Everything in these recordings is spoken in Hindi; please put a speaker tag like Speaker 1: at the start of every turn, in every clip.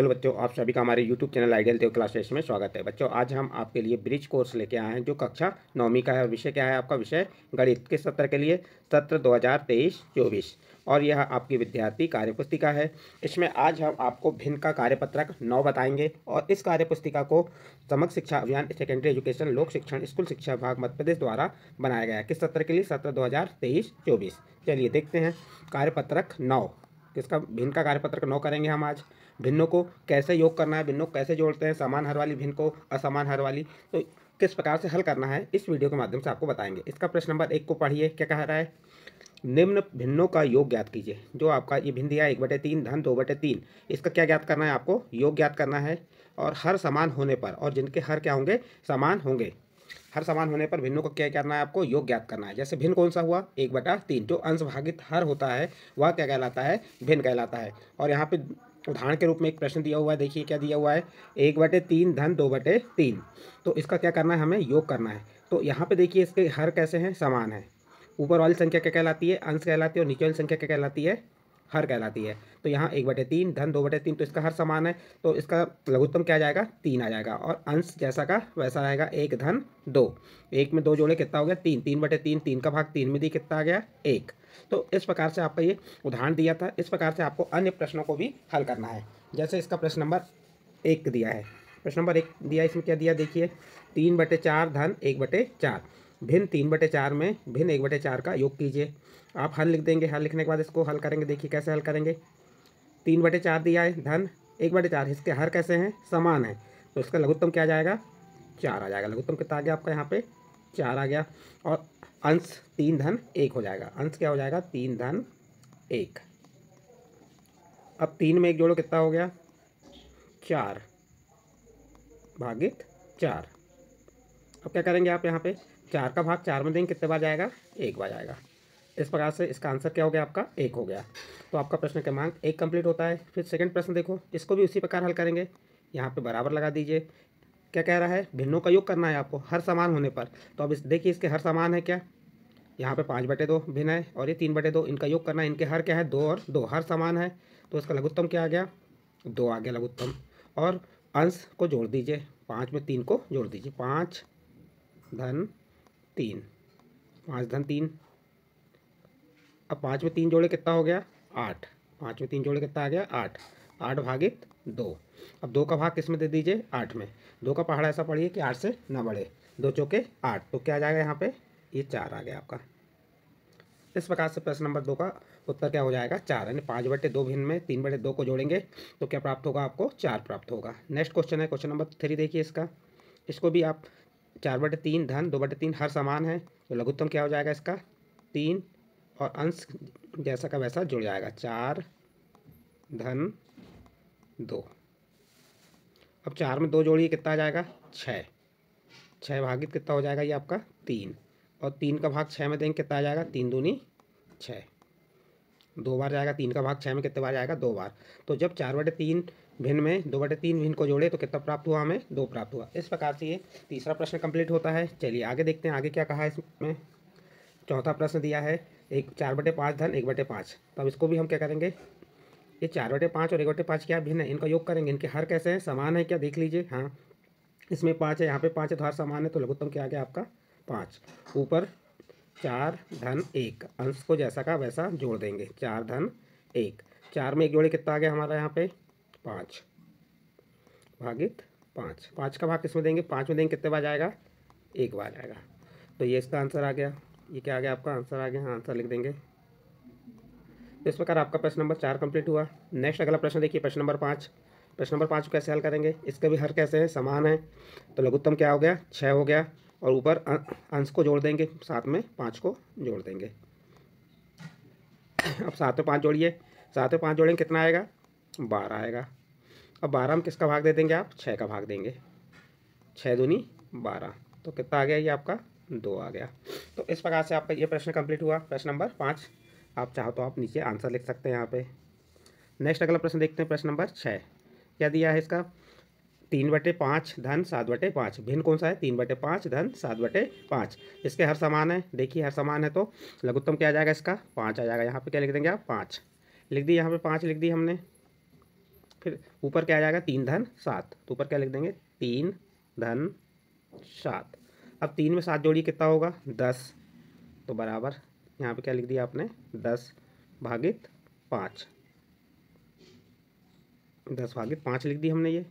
Speaker 1: हेलो बच्चों आप सभी का हमारे YouTube channel ideal Dev class test में स्वागत है बच्चों आज हम आपके लिए ब्रिज कोर्स लेके आए हैं जो कक्षा नौवीं का है और विषय क्या है आपका विषय गणित के सत्र के लिए सत्र 2023 चौबीस और यह आपकी विद्यार्थी कार्यपुस्तिका है इसमें आज हम आपको भिन्न का कार्यपत्रक नौ बताएंगे और इस कार्यपुस्तिका को समग्र शिक्षा अभियान सेकेंडरी एजुकेशन लोक शिक्षण स्कूल शिक्षा विभाग मध्य प्रदेश द्वारा बनाया गया किस सत्र के लिए सत्र दो हजार चलिए देखते हैं कार्यपत्रक नौ किसका भिन्न का कार्यपत्रक नौ करेंगे हम आज भिन्नों को कैसे योग करना है भिन्नों को कैसे जोड़ते हैं समान हर वाली भिन्न को असमान हर वाली तो किस प्रकार से हल करना है इस वीडियो के माध्यम से आपको बताएंगे इसका प्रश्न नंबर एक को पढ़िए क्या कह रहा है निम्न भिन्नों का योग ज्ञात कीजिए जो आपका ये भिन्न दिया एक बटे तीन धन दो बटे तीन इसका क्या ज्ञात करना है आपको योग ज्ञात करना है और हर समान होने पर और जिनके हर क्या होंगे समान होंगे हर समान होने पर भिन्नों को क्या करना है आपको योग ज्ञात करना है जैसे भिन्न कौन सा हुआ एक बटा तीन जो अंश भागित हर होता है वह क्या कहलाता है भिन्न कहलाता है और यहाँ पे उदाहरण के रूप में एक प्रश्न दिया हुआ है देखिए क्या दिया हुआ है एक बटे तीन धन दो बटे तीन तो इसका क्या करना है हमें योग करना है तो यहाँ पे देखिए इसके हर कैसे हैं समान है ऊपर वाली संख्या क्या कहलाती है अंश कहलाती है और नीचे वाली संख्या क्या कहलाती है हर कहलाती है तो यहाँ एक बटे तीन धन दो बटे तीन तो इसका हर समान है तो इसका लघुत्तम क्या जाएगा तीन आ जाएगा और अंश जैसा का वैसा आएगा एक धन दो एक में दो जोड़े कितना हो गया तीन तीन बटे तीन तीन का भाग तीन में दी कितना आ गया एक तो इस प्रकार से आपका ये उदाहरण दिया था इस प्रकार से आपको अन्य प्रश्नों को भी हल करना है जैसे इसका प्रश्न नंबर एक दिया है प्रश्न नंबर एक दिया इसमें क्या दिया देखिए तीन बटे चार धन एक बटे चार भिन्न तीन बटे चार में भिन्न एक बटे चार का योग कीजिए आप हल लिख देंगे हल लिखने के बाद इसको हल करेंगे देखिए कैसे हल करेंगे तीन बटे चार दिया है धन एक बटे चार इसके हर कैसे हैं समान है तो इसका लघुत्तम क्या जाएगा चार आ जाएगा लघुत्तम कितना आ गया आपका यहाँ पे चार आ गया और अंश तीन धन एक हो जाएगा अंश क्या हो जाएगा तीन धन एक अब तीन में एक जोड़ो कितना हो गया चार भागित चार अब क्या करेंगे आप यहाँ पे चार का भाग चार में देंगे कितने बार जाएगा एक बार जाएगा इस प्रकार से इसका आंसर क्या हो गया आपका एक हो गया तो आपका प्रश्न क्रमांक एक कंप्लीट होता है फिर सेकंड प्रश्न देखो इसको भी उसी प्रकार हल करेंगे यहाँ पे बराबर लगा दीजिए क्या कह रहा है भिन्नों का योग करना है आपको हर सामान होने पर तो अब इस देखिए इसके हर सामान है क्या यहाँ पे पाँच बटे दो भिन्न है और ये तीन बटे दो इनका योग करना है इनके हर क्या है दो और दो हर समान है तो इसका लघुत्तम क्या आ गया दो आ गया लघुत्तम और अंश को जोड़ दीजिए पाँच में तीन को जोड़ दीजिए पाँच धन तीन पाँच धन तीन अब पाँच में तीन जोड़े कितना हो गया आठ पाँच में तीन जोड़े कितना आ गया आठ आठ भागित दो अब दो का भाग किस में दे दीजिए आठ में दो का पहाड़ ऐसा पढ़िए कि आठ से ना बढ़े दो चौके आठ तो क्या आ जाएगा यहाँ पे ये चार आ गया आपका इस प्रकार से प्रश्न नंबर दो का उत्तर क्या हो जाएगा चार यानी पाँच बटे दो भिन्न में तीन बटे दो को जोड़ेंगे तो क्या प्राप्त होगा आपको चार प्राप्त होगा नेक्स्ट क्वेश्चन है क्वेश्चन नंबर थ्री देखिए इसका इसको भी आप चार बटे तीन धन दो बटे तीन हर समान है तो लघुत्तम क्या हो जाएगा इसका तीन और अंश जैसा का वैसा जुड़ जाएगा चार धन दो अब चार में दो जोड़िए कितना आ जाएगा छः छः भागित कितना हो जाएगा ये आपका तीन और तीन का भाग छः में देंगे कितना आ जाएगा तीन दूनी छः दो बार जाएगा तीन का भाग छः में कितने बार जाएगा दो बार तो जब चार बटे तीन भिन्न में दो बटे तीन भिन्न को जोड़े तो कितना प्राप्त हुआ हमें दो प्राप्त हुआ इस प्रकार से ये तीसरा प्रश्न कंप्लीट होता है चलिए आगे देखते हैं आगे क्या कहा है इसमें चौथा प्रश्न दिया है एक चार बटे पाँच धन एक बटे पाँच तो अब इसको भी हम क्या करेंगे ये चार बटे पाँच और एक बटे पाँच क्या भिन्न है इनका योग करेंगे इनके हर कैसे हैं समान है क्या देख लीजिए हाँ इसमें पाँच है यहाँ पे पाँच है तो हर समान है तो लघुत्तम क्या आ गया आपका पाँच ऊपर चार धन एक अंश को जैसा का वैसा जोड़ देंगे चार धन एक चार में एक जोड़े कितना आ गया हमारा यहाँ पे पाँच भागित पाँच पाँच का भाग किसमें देंगे पाँच में देंगे कितने बार जाएगा एक बार आएगा तो ये इसका आंसर आ गया ये क्या आ गया आपका आंसर आ गया हाँ आंसर लिख देंगे इस प्रकार आपका प्रश्न नंबर चार कंप्लीट हुआ नेक्स्ट अगला प्रश्न देखिए प्रश्न नंबर पाँच प्रश्न नंबर पाँच को कैसे हल करेंगे इसके भी हर कैसे हैं समान है तो लघुत्तम क्या हो गया छः हो गया और ऊपर अंश को जोड़ देंगे साथ में पाँच को जोड़ देंगे अब सात में पाँच जोड़िए सात में पाँच जोड़ेंगे कितना आएगा बारह आएगा अब बारह में किसका भाग दे देंगे आप छः का भाग देंगे छः दूनी बारह तो कितना आ गया ये आपका दो आ गया तो इस प्रकार से आपका ये प्रश्न कंप्लीट हुआ प्रश्न नंबर पाँच आप चाहो तो आप नीचे आंसर लिख सकते हैं यहाँ पे नेक्स्ट अगला प्रश्न देखते हैं प्रश्न नंबर छः क्या दिया है इसका तीन बटे पाँच धन सात बटे पाँच भिन्न कौन सा है तीन बटे पाँच धन सात बटे पाँच इसके हर समान है देखिए हर समान है तो लघुत्तम क्या आ जाएगा इसका पाँच आ जाएगा यहाँ पे क्या लिख देंगे आप पाँच लिख दी यहाँ पे पाँच लिख दी हमने फिर ऊपर क्या आ जाएगा तीन धन सात तो ऊपर क्या लिख देंगे तीन धन सात अब तीन में सात जोड़ी कितना होगा दस तो बराबर यहाँ पे क्या लिख दिया आपने दस भागित पाँच दस भागित पाँच लिख दी हमने ये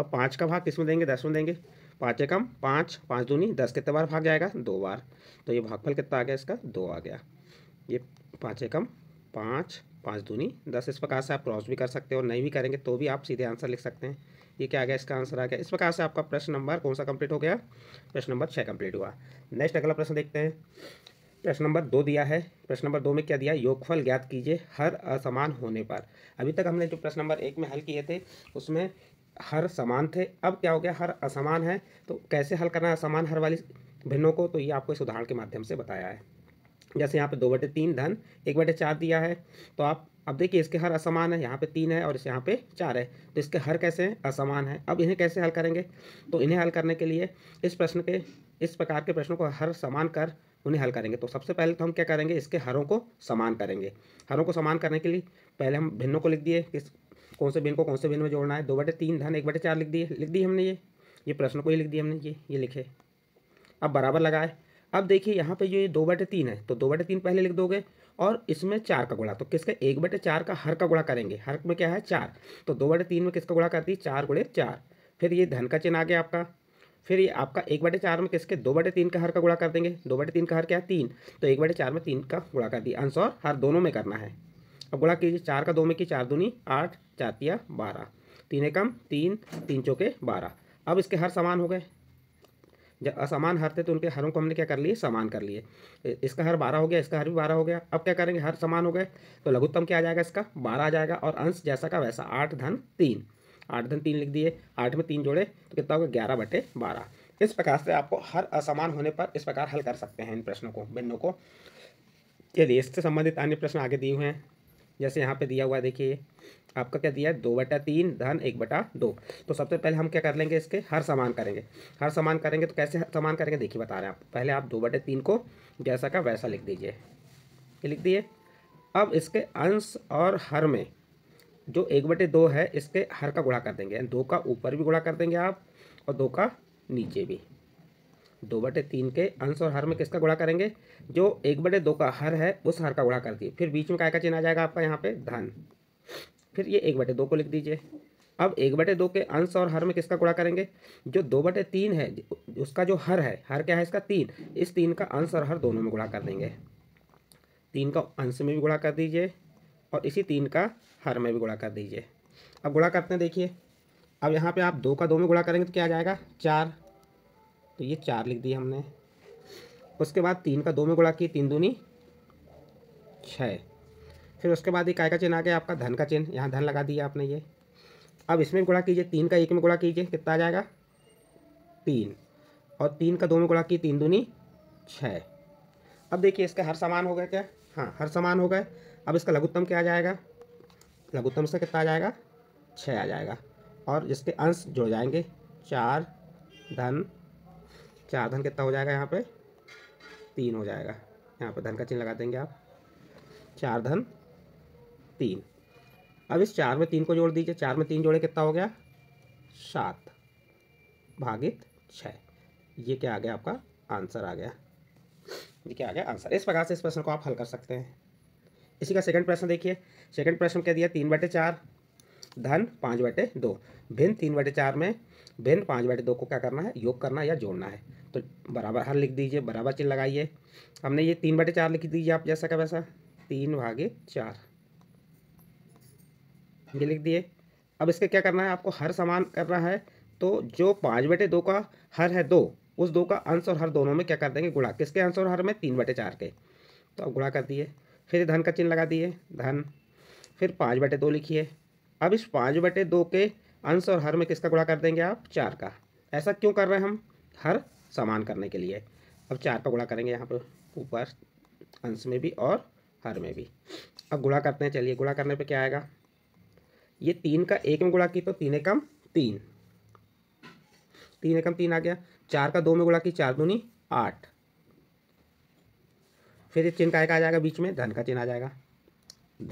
Speaker 1: अब पाँच का भाग किस में देंगे दस में देंगे पाँच एकम पाँच पाँच दूनी दस कितने बार भाग जाएगा दो बार तो ये भागफल कितना आ गया इसका दो आ गया ये पाँच एकम पाँच पाँच दूनी दस इस प्रकार से आप क्रॉस भी कर सकते हो नहीं भी करेंगे तो भी आप सीधे आंसर लिख सकते हैं ये क्या आ गया इसका आंसर आ गया इस प्रकार से आपका प्रश्न नंबर कौन सा कंप्लीट हो गया प्रश्न नंबर छः कंप्लीट हुआ नेक्स्ट अगला प्रश्न देखते हैं प्रश्न नंबर दो दिया है प्रश्न नंबर दो में क्या दिया योगफल ज्ञात कीजिए हर असमान होने पर अभी तक हमने जो प्रश्न नंबर एक में हल किए थे उसमें हर समान थे अब क्या हो गया हर असमान है तो कैसे हल करना है असमान हर वाली भिन्नों को तो ये आपको इस उदाहरण के माध्यम से बताया है जैसे यहाँ पे दो बटे तीन धन एक बटे चार दिया है तो आप अब देखिए इसके हर असमान है यहाँ पे तीन है और इस यहाँ पे चार है तो इसके हर कैसे हैं असमान है अब इन्हें कैसे हल करेंगे तो इन्हें हल करने के लिए इस प्रश्न के इस प्रकार के प्रश्नों को हर समान कर उन्हें हल करेंगे तो सबसे पहले तो हम क्या करेंगे इसके हरों को समान करेंगे हरों को समान करने के लिए पहले हम भिन्नों को लिख दिए किस कौन से भिन्न को कौन से भिन्न में जोड़ना है दो बटे तीन धन एक बटे चार लिख दिए लिख दिए हमने ये ये प्रश्न को ही लिख दिए हमने ये ये लिखे अब बराबर लगाए अब देखिए यहाँ पे ये दो बटे तीन है तो दो बटे तीन पहले लिख दोगे और इसमें चार का गुणा तो किसका एक बटे चार का हर का गुणा करेंगे हर में क्या है चार तो दो बटे तीन में किसका गुणा करती है चार गुणे चार फिर ये धन का चिन्ह आ गया आपका फिर ये आपका एक बटे चार में किसके दो बटे तीन का हर का गुणा कर देंगे दो बटे तीन का हर क्या है तीन तो एक बटे चार में तीन का गुणा कर दिया आंसर और हर दोनों में करना है अब गुणा कीजिए चार का दो में की चार दूनी आठ चार तिया बारह तीन एकम तीन तीन चौके बारह अब इसके हर समान हो गए जब असमान हर थे तो उनके हरों को हमने क्या कर लिए समान कर लिए इसका हर बारह हो गया इसका हर भी बारह हो गया अब क्या करेंगे हर समान हो गए तो लघुत्तम क्या आ जाएगा इसका बारह आ जाएगा और अंश जैसा का वैसा आठ धन तीन आठ धन तीन लिख दिए आठ में तीन जोड़े तो कितना होगा ग्यारह बटे बारह इस प्रकार से आपको हर असमान होने पर इस प्रकार हल कर सकते हैं इन प्रश्नों को भिन्नों को चलिए इससे संबंधित अन्य प्रश्न आगे दिए हुए हैं जैसे यहाँ पे दिया हुआ है देखिए आपका क्या दिया है दो बटा तीन धन एक बटा दो तो सबसे पहले हम क्या कर लेंगे इसके हर समान करेंगे हर समान करेंगे तो कैसे समान करेंगे देखिए बता रहे हैं आप पहले आप दो बटे तीन को जैसा का वैसा लिख दीजिए ये लिख दिए अब इसके अंश और हर में जो एक बटे दो है इसके हर का गुड़ा कर देंगे दो का ऊपर भी गुड़ा कर देंगे आप और दो का नीचे भी दो बटे तीन के अंश और हर में किसका गुणा करेंगे जो एक बटे दो का हर है उस हर का गुणा कर दिए फिर बीच में काय का चिन्ह आ जाएगा आपका यहाँ पे धन फिर ये एक बटे दो को लिख दीजिए अब एक बटे दो के अंश और हर में किसका गुणा करेंगे जो दो बटे तीन है उसका जो हर है हर क्या है इसका तीन इस तीन का अंश और हर दोनों में गुणा कर देंगे तीन का अंश में भी गुणा कर दीजिए और इसी तीन का हर में भी गुणा कर दीजिए अब गुणा करते हैं देखिए अब यहाँ पे आप दो का दो में गुणा करेंगे तो क्या आ जाएगा चार तो ये चार लिख दिया हमने उसके बाद तीन का दो में गुणा की तीन दूनी छः फिर उसके बाद ये काय का चिन्ह आ गया आपका धन का चिन्ह यहाँ धन लगा दिया आपने ये अब इसमें गुणा कीजिए तीन का एक में गुणा कीजिए कितना आ जाएगा तीन और तीन का दो में गुणा की तीन दूनी छः अब देखिए इसका हर समान हो गया क्या हाँ हर समान हो गए अब इसका लघुत्तम क्या आ जाएगा लघुत्तम से कितना आ जाएगा छः आ जाएगा और जिसके अंश जुड़ जाएंगे चार धन चार धन कितना हो जाएगा यहाँ पे तीन हो जाएगा यहाँ पे धन का चिन्ह लगा देंगे आप चार धन तीन अब इस चार में तीन को जोड़ दीजिए चार में तीन जोड़े कितना हो गया सात भागित छः ये क्या आ गया आपका आंसर आ गया ये क्या आ गया आंसर इस प्रकार से इस प्रश्न को आप हल कर सकते हैं इसी का सेकंड प्रश्न देखिए सेकंड प्रश्न क्या दिया तीन बटे चार धन पाँच बटे दो भिन्न तीन बटे चार में भिन्न पाँच बटे दो को क्या करना है योग करना या जोड़ना है तो बराबर हर लिख दीजिए बराबर चिन्ह लगाइए हमने ये तीन बटे चार लिख दीजिए आप जैसा का वैसा तीन भागे चार ये लिख दिए अब इसके क्या करना है आपको हर समान करना है तो जो पाँच बटे दो का हर है दो उस दो का अंश और हर दोनों में क्या कर देंगे गुणा किसके अंश और हर में तीन बटे चार के तो अब गुणा कर दिए फिर धन का चिन्ह लगा दिए धन फिर पाँच बटे दो लिखिए अब इस पाँच बटे दो के अंश और हर में किसका गुणा कर देंगे आप चार का ऐसा क्यों कर रहे हैं हम हर समान करने के लिए अब चार का गुणा करेंगे यहाँ पर ऊपर अंश में भी और हर में भी अब गुणा करते हैं चलिए गुणा करने पर क्या आएगा ये तीन का एक में गुणा की तो तीन एकम तीन तीन एकम तीन आ गया चार का दो में गुणा की चार दूनी आठ फिर ये चिन्ह का एक आ जाएगा बीच में धन का चिन्ह आ जाएगा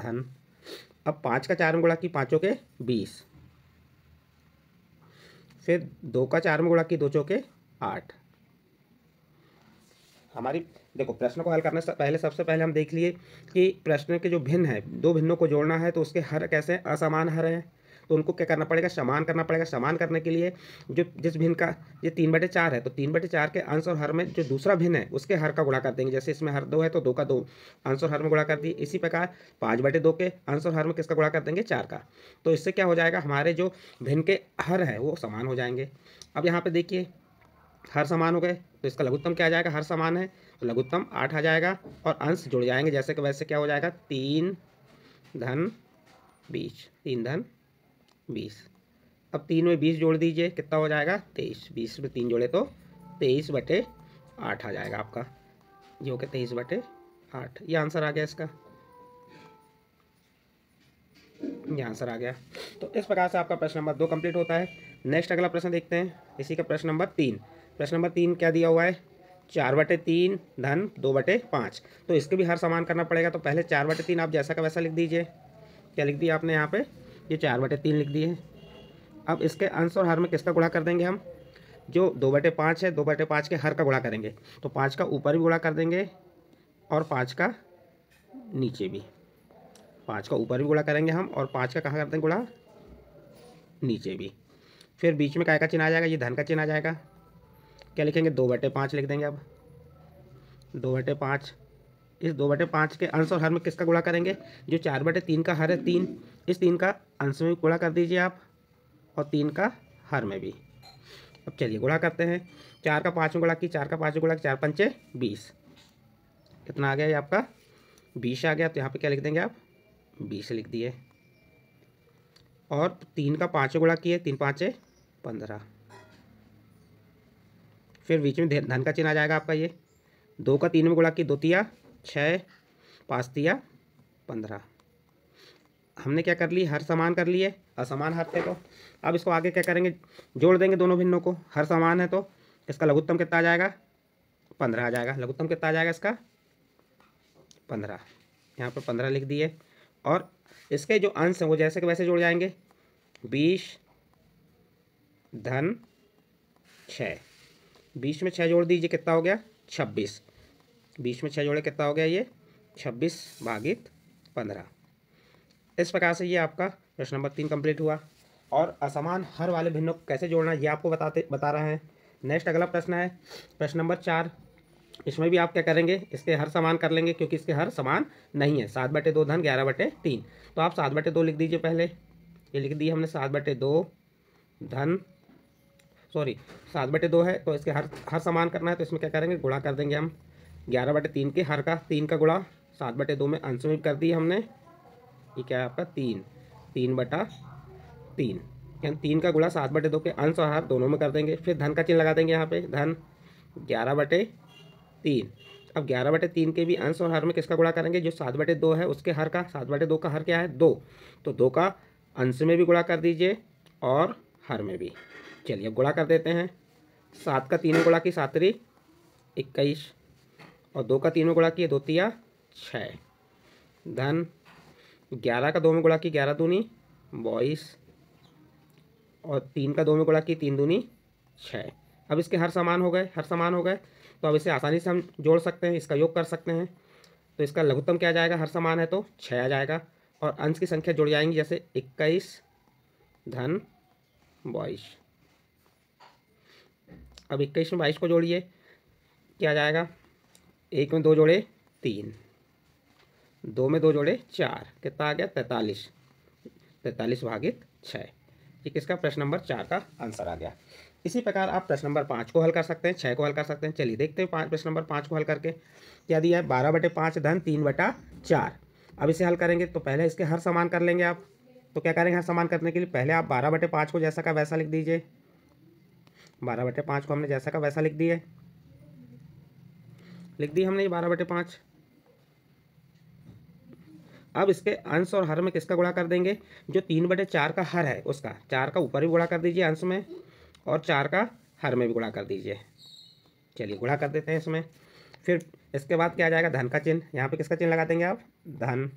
Speaker 1: धन अब पाँच का चार में गुणा की पाँचों के बीस फिर दो का चार में गुणा की दो चौके आठ हमारी देखो प्रश्न को हल करने से पहले सबसे पहले हम देख लिए कि प्रश्न के जो भिन्न है दो भिन्नों को जोड़ना है तो उसके हर कैसे असमान हर हैं तो उनको क्या करना पड़ेगा समान करना पड़ेगा समान करने के लिए जो जिस भिन्न का ये तीन बटे चार है तो तीन बटे चार के अंश और हर में जो दूसरा भिन्न है उसके हर का गुणा कर देंगे जैसे इसमें हर दो है तो दो का दो अंश और हर में गुणा कर दिए इसी प्रकार पाँच बटे दो के अंश और हर में किसका गुणा कर देंगे चार का तो इससे क्या हो जाएगा हमारे जो भिन्न के हर है वो समान हो जाएंगे अब यहाँ पर देखिए हर समान हो गए तो इसका लघुत्तम क्या आ जाएगा हर समान है तो लघुत्तम आठ आ जाएगा और अंश जुड़ जाएंगे जैसे कि वैसे क्या हो जाएगा तीन धन बीच तीन धन बीस अब तीन में बीस जोड़ दीजिए कितना हो जाएगा तेईस बीस में तीन जोड़े तो तेईस बटे आठ आ जाएगा आपका जो कि तेईस बटे आठ ये आंसर आ गया इसका ये आंसर आ गया तो इस प्रकार से आपका प्रश्न नंबर दो कंप्लीट होता है नेक्स्ट अगला प्रश्न देखते हैं इसी का प्रश्न नंबर तीन प्रश्न नंबर तीन क्या दिया हुआ है चार बटे तीन धन दो बटे पाँच तो इसके भी हर समान करना पड़ेगा तो पहले चार बटे तीन आप जैसा का वैसा लिख दीजिए क्या लिख दिया आपने यहाँ पे ये चार बटे तीन लिख दिए अब इसके अंश और हर में किसका गुणा कर देंगे हम जो दो बटे पाँच है दो बटे पाँच के हर का गुणा करेंगे तो पाँच का ऊपर भी गुणा कर देंगे और पाँच का नीचे भी पाँच का ऊपर भी गुणा करेंगे हम और पाँच का कहाँ कर देंगे गुणा नीचे भी फिर बीच में काय का चिन्ह आ जाएगा ये धन का चिन्ह आ जाएगा क्या लिखेंगे दो बटे पाँच लिख देंगे अब दो बटे पाँच इस दो बटे पाँच के अंश और हर में किसका गुणा करेंगे जो चार बटे तीन का हर है तीन इस तीन का अंश में गुड़ा कर दीजिए आप और तीन का हर में भी अब चलिए गुड़ा करते हैं चार का पाँच में गुड़ा की चार का पाँच में गुड़ा की चार पंचे बीस कितना आ गया ये आपका बीस आ गया तो यहाँ पे क्या लिख देंगे आप बीस लिख दिए और तीन का पाँच गुड़ा किए तीन पाँचे पंद्रह फिर बीच में धन का चिन्ह आ जाएगा आपका ये दो का तीन में गुड़ा किए दो तिया छः पाँच तिया पंद्रह हमने क्या कर ली हर समान कर लिए असमान हाथ थे तो अब इसको आगे क्या करेंगे जोड़ देंगे दोनों भिन्नों को हर समान है तो इसका लघुत्तम कितना आ जाएगा पंद्रह आ जाएगा लघुत्तम कितना आ जाएगा इसका पंद्रह यहाँ पर पंद्रह लिख दिए और इसके जो अंश हैं वो जैसे कि वैसे जोड़ जाएंगे बीस धन छः बीस में छः जोड़ दीजिए कितना हो गया छब्बीस बीस में छः जोड़े कितना हो गया ये छब्बीस भागित पंद्रह इस प्रकार से ये आपका प्रश्न नंबर तीन कंप्लीट हुआ और असमान हर वाले भिन्नों को कैसे जोड़ना ये आपको बताते बता रहे हैं नेक्स्ट अगला प्रश्न है प्रश्न नंबर चार इसमें भी आप क्या करेंगे इसके हर समान कर लेंगे क्योंकि इसके हर समान नहीं है सात बटे दो धन ग्यारह बटे तीन तो आप सात बटे दो लिख दीजिए पहले ये लिख दिए हमने सात बटे दो धन सॉरी सात बटे दो है तो इसके हर हर समान करना है तो इसमें क्या करेंगे गुणा कर देंगे हम ग्यारह बटे तीन के हर का तीन का गुणा सात बटे दो में अंश में कर दिए हमने ये क्या है आपका तीन तीन बटा तीन यानी तीन का गुणा सात बटे दो के अंश और हार दोनों में कर देंगे फिर धन का चिन्ह लगा देंगे यहाँ पे धन ग्यारह बटे तीन अब ग्यारह बटे तीन के भी अंश और हर में किसका गुणा करेंगे जो सात बटे दो है उसके हर का सात बटे दो का हर क्या है दो तो दो का अंश में भी गुणा कर दीजिए और हर में भी चलिए अब गुणा कर देते हैं सात का तीनों गुणा की सातरी इक्कीस और दो का तीनों गुणा किए दो तिया छः धन ग्यारह का दो में गुणा की ग्यारह दूनी बाईस और तीन का दो में गुणा की तीन दूनी छः अब इसके हर समान हो गए हर समान हो गए तो अब इसे आसानी से हम जोड़ सकते हैं इसका योग कर सकते हैं तो इसका लघुत्तम क्या जाएगा हर समान है तो छः आ जाएगा और अंश की संख्या जुड़ जाएंगी जैसे इक्कीस धन बाईस अब इक्कीस में बाईस को जोड़िए क्या जाएगा एक में दो जोड़े तीन दो में दो जोड़े चार कितना आ गया तैतालीस तैंतालीस भागित छः ये किसका प्रश्न नंबर चार का आंसर आ गया इसी प्रकार आप प्रश्न नंबर पाँच को हल कर सकते हैं छः को हल कर सकते हैं चलिए देखते हैं पाँच प्रश्न नंबर पाँच को हल करके क्या दिया है बारह बटे पाँच धन तीन बटा चार अब इसे हल करेंगे तो पहले इसके हर समान कर लेंगे आप तो क्या करेंगे हर समान करने के लिए पहले आप बारह बटे पाँच को जैसा का वैसा लिख दीजिए बारह बटे पाँच को हमने जैसा का वैसा लिख दिया लिख दी हमने ये बारह बटे पाँच अब इसके अंश और हर में किसका गुणा कर देंगे जो तीन बटे चार का हर है उसका चार का ऊपर भी गुणा कर दीजिए अंश में और चार का हर में भी गुणा कर दीजिए चलिए गुणा कर देते हैं इसमें फिर इसके बाद क्या आ जाएगा धन का चिन्ह यहाँ पे किसका चिन्ह लगा देंगे आप धन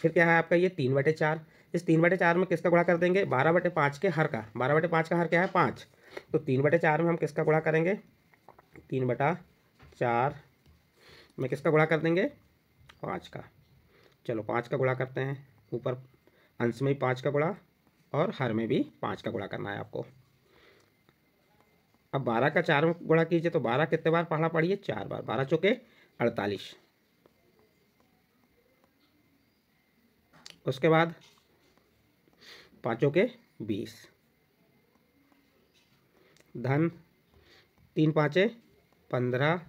Speaker 1: फिर क्या है आपका ये तीन बटे चार इस तीन बटे चार में किसका गुणा कर देंगे बारह बटे पाँच के हर का बारह बटे पाँच का हर क्या है पाँच तो तीन बटे चार में हम किसका गुणा करेंगे तीन बटा चार में किसका गुणा कर देंगे पाँच का चलो पाँच का गुणा करते हैं ऊपर अंश में भी पाँच का गुणा और हर में भी पाँच का गुणा करना है आपको अब बारह का चार में गुणा कीजिए तो बारह कितने बार पढ़ना पड़िए चार बार बारह चौके अड़तालीस उसके बाद पाँचों के बीस धन तीन पाँचे पंद्रह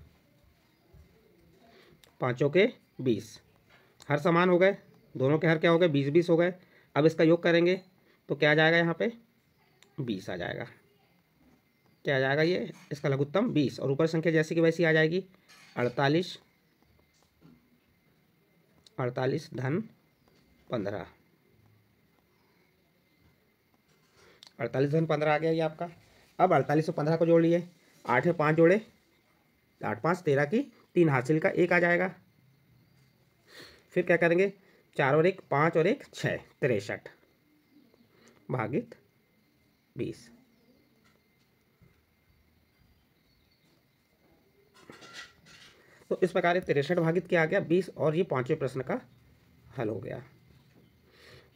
Speaker 1: पाँचों के बीस हर समान हो गए दोनों के हर क्या हो गए बीस बीस हो गए अब इसका योग करेंगे तो क्या आ जाएगा यहाँ पे बीस आ जाएगा क्या आ जाएगा ये इसका लघुत्तम बीस और ऊपर संख्या जैसी की वैसी आ जाएगी अड़तालीस अड़तालीस धन पंद्रह अड़तालीस धन पंद्रह आ गया ये आपका अब अड़तालीस और पंद्रह को जोड़ लिए आठ में पाँच जोड़े आठ पाँच तेरह की तीन हासिल का एक आ जाएगा फिर क्या करेंगे चार और एक पाँच और एक छः तिरसठ भागित बीस तो इस प्रकार तिरसठ भागित किया गया बीस और ये पाँचवें प्रश्न का हल हो गया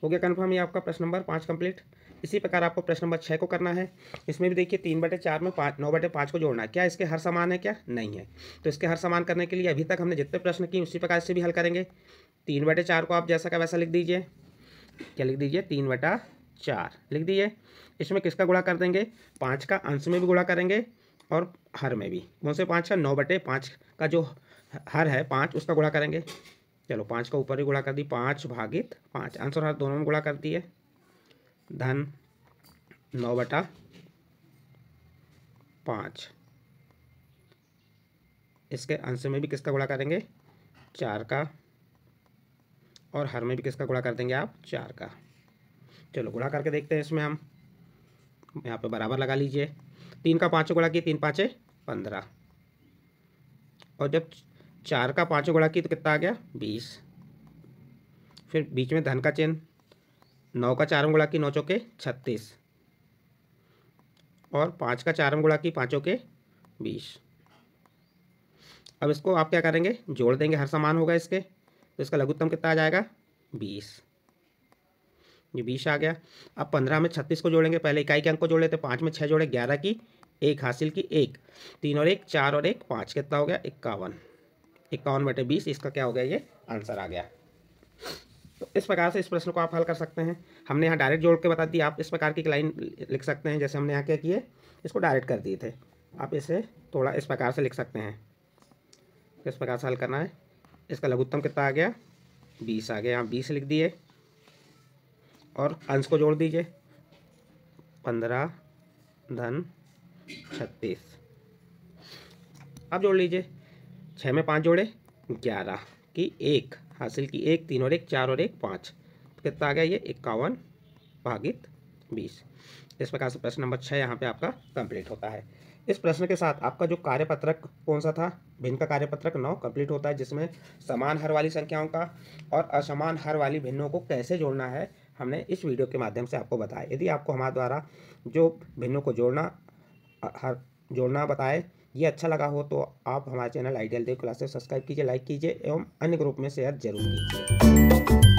Speaker 1: हो गया कन्फर्म ये आपका प्रश्न नंबर पाँच कंप्लीट इसी प्रकार आपको प्रश्न नंबर छः को करना है इसमें भी देखिए तीन बटे चार में पाँच नौ बटे पाँच को जोड़ना है क्या इसके हर समान है क्या नहीं है तो इसके हर समान करने के लिए अभी तक हमने जितने प्रश्न किए उसी प्रकार से भी हल करेंगे तीन बटे चार को आप जैसा का वैसा लिख दीजिए क्या लिख दीजिए तीन बटा चार लिख दीजिए इसमें किसका गुणा कर देंगे पाँच का अंश में भी गुणा करेंगे और हर में भी कौन से पाँच का नौ बटे पाँच का जो हर है पाँच उसका गुणा करेंगे चलो पाँच का ऊपर ही गुणा कर दी पाँच भागित पाँच आंसर हर दोनों में गुणा कर दिए धन नौ बटा पाँच इसके आंसर में भी किसका गुणा करेंगे चार का और हर में भी किसका गुणा कर देंगे आप चार का चलो गुणा करके देखते हैं इसमें हम यहाँ पे बराबर लगा लीजिए तीन का पाँचों गुणा किए तीन पाँचे पंद्रह और जब चार का पाँचों गुणा किए तो कितना आ गया बीस फिर बीच में धन का चिन्ह नौ का चारम गुणा की नौ चौके छत्तीस और पाँच का चारम गुणा की पाँचों के बीस अब इसको आप क्या करेंगे जोड़ देंगे हर समान होगा इसके तो इसका लघुत्तम कितना आ जाएगा बीस ये बीस आ गया अब पंद्रह में छत्तीस को जोड़ेंगे पहले इकाई के अंक को जोड़ लेते पाँच में छः जोड़े ग्यारह की एक हासिल की एक तीन और एक चार और एक पाँच कितना हो गया इक्यावन इक्यावन बटे बीस इसका क्या हो गया ये आंसर आ गया तो इस प्रकार से इस प्रश्न को आप हल कर सकते हैं हमने यहाँ डायरेक्ट जोड़ के बता दिया आप इस प्रकार की लाइन लिख सकते हैं जैसे हमने यहाँ क्या किए इसको डायरेक्ट कर दिए थे आप इसे थोड़ा इस प्रकार से लिख सकते हैं किस प्रकार से हल करना है इसका लघुत्तम कितना आ गया बीस आ गया यहाँ बीस लिख दिए और अंश को जोड़ दीजिए पंद्रह धन छत्तीस अब जोड़ लीजिए छः में पाँच जोड़े ग्यारह की एक हासिल की एक तीन और एक चार और एक पाँच तो कितना आ गया ये इक्यावन भागित बीस इस प्रकार से प्रश्न नंबर छः यहाँ पे आपका कंप्लीट होता है इस प्रश्न के साथ आपका जो कार्यपत्रक कौन सा था भिन्न का कार्यपत्रक नौ कंप्लीट होता है जिसमें समान हर वाली संख्याओं का और असमान हर वाली भिन्नों को कैसे जोड़ना है हमने इस वीडियो के माध्यम से आपको बताया यदि आपको हमारे द्वारा जो भिन्नों को जोड़ना हर जोड़ना बताए ये अच्छा लगा हो तो आप हमारा channel ideal Dev classes subscribe कीजिए लाइक कीजिए एवं अन्य ग्रुप में शेयर जरूर कीजिए